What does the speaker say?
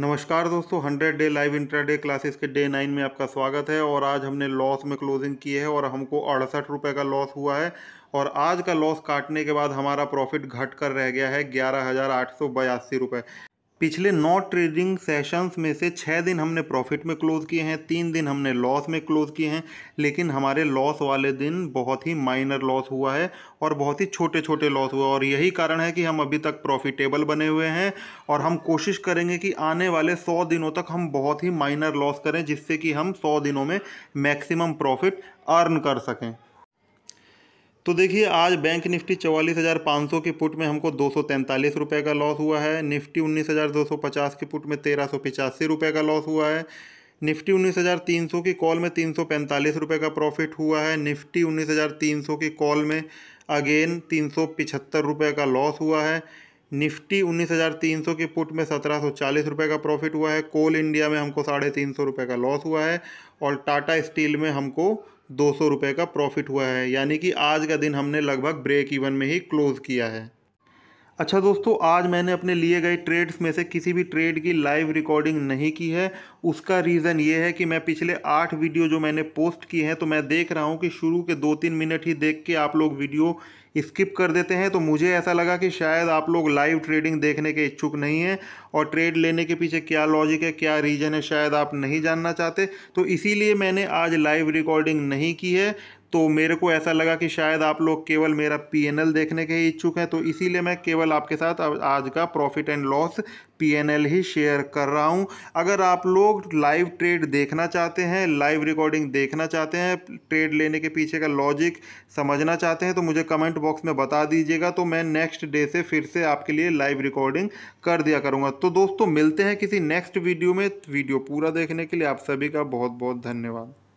नमस्कार दोस्तों 100 day live intraday classes के डे नाइन में आपका स्वागत है और आज हमने लॉस में क्लोजिंग की है और हमको अड़सठ रुपये का लॉस हुआ है और आज का लॉस काटने के बाद हमारा प्रॉफिट घट कर रह गया है ग्यारह हज़ार आठ सौ बयासी रुपये पिछले नौ ट्रेडिंग सेशंस में से छः दिन हमने प्रॉफिट में क्लोज़ किए हैं तीन दिन हमने लॉस में क्लोज़ किए हैं लेकिन हमारे लॉस वाले दिन बहुत ही माइनर लॉस हुआ है और बहुत ही छोटे छोटे लॉस हुआ और यही कारण है कि हम अभी तक प्रॉफिटेबल बने हुए हैं और हम कोशिश करेंगे कि आने वाले सौ दिनों तक हम बहुत ही माइनर लॉस करें जिससे कि हम सौ दिनों में मैक्सिमम प्रॉफिट अर्न कर सकें तो देखिए आज बैंक निफ्टी चवालीस हज़ार पाँच सौ के पुट में हमको दो सौ तैंतालीस रुपये का लॉस हुआ है निफ्टी उन्नीस हज़ार दो सौ पचास के पुट में तेरह सौ पिचासी रुपये का लॉस हुआ है निफ्टी उन्नीस हज़ार तीन सौ की कॉल में तीन सौ पैंतालीस रुपये का प्रॉफिट हुआ है निफ्टी उन्नीस हज़ार तीन सौ की कॉल में अगेन तीन सौ पिछहत्तर रुपये का लॉस हुआ है निफ्टी उन्नीस हज़ार तीन सौ के पुट में सत्रह सौ चालीस रुपये का प्रॉफिट हुआ है कोल इंडिया में हमको साढ़े तीन सौ रुपये का लॉस हुआ है और टाटा स्टील में हमको दो सौ रुपये का प्रॉफिट हुआ है यानी कि आज का दिन हमने लगभग ब्रेक इवन में ही क्लोज़ किया है अच्छा दोस्तों आज मैंने अपने लिए गए ट्रेड्स में से किसी भी ट्रेड की लाइव रिकॉर्डिंग नहीं की है उसका रीज़न ये है कि मैं पिछले आठ वीडियो जो मैंने पोस्ट किए हैं तो मैं देख रहा हूँ कि शुरू के दो तीन मिनट ही देख के आप लोग वीडियो स्किप कर देते हैं तो मुझे ऐसा लगा कि शायद आप लोग लाइव ट्रेडिंग देखने के इच्छुक नहीं हैं और ट्रेड लेने के पीछे क्या लॉजिक है क्या रीज़न है शायद आप नहीं जानना चाहते तो इसीलिए मैंने आज लाइव रिकॉर्डिंग नहीं की है तो मेरे को ऐसा लगा कि शायद आप लोग केवल मेरा पीएनएल देखने के ही इच्छुक हैं तो इसीलिए मैं केवल आपके साथ आज का प्रॉफिट एंड लॉस पीएनएल ही शेयर कर रहा हूं अगर आप लोग लाइव ट्रेड देखना चाहते हैं लाइव रिकॉर्डिंग देखना चाहते हैं ट्रेड लेने के पीछे का लॉजिक समझना चाहते हैं तो मुझे कमेंट बॉक्स में बता दीजिएगा तो मैं नेक्स्ट डे से फिर से आपके लिए लाइव रिकॉर्डिंग कर दिया करूँगा तो दोस्तों मिलते हैं किसी नेक्स्ट वीडियो में वीडियो पूरा देखने के लिए आप सभी का बहुत बहुत धन्यवाद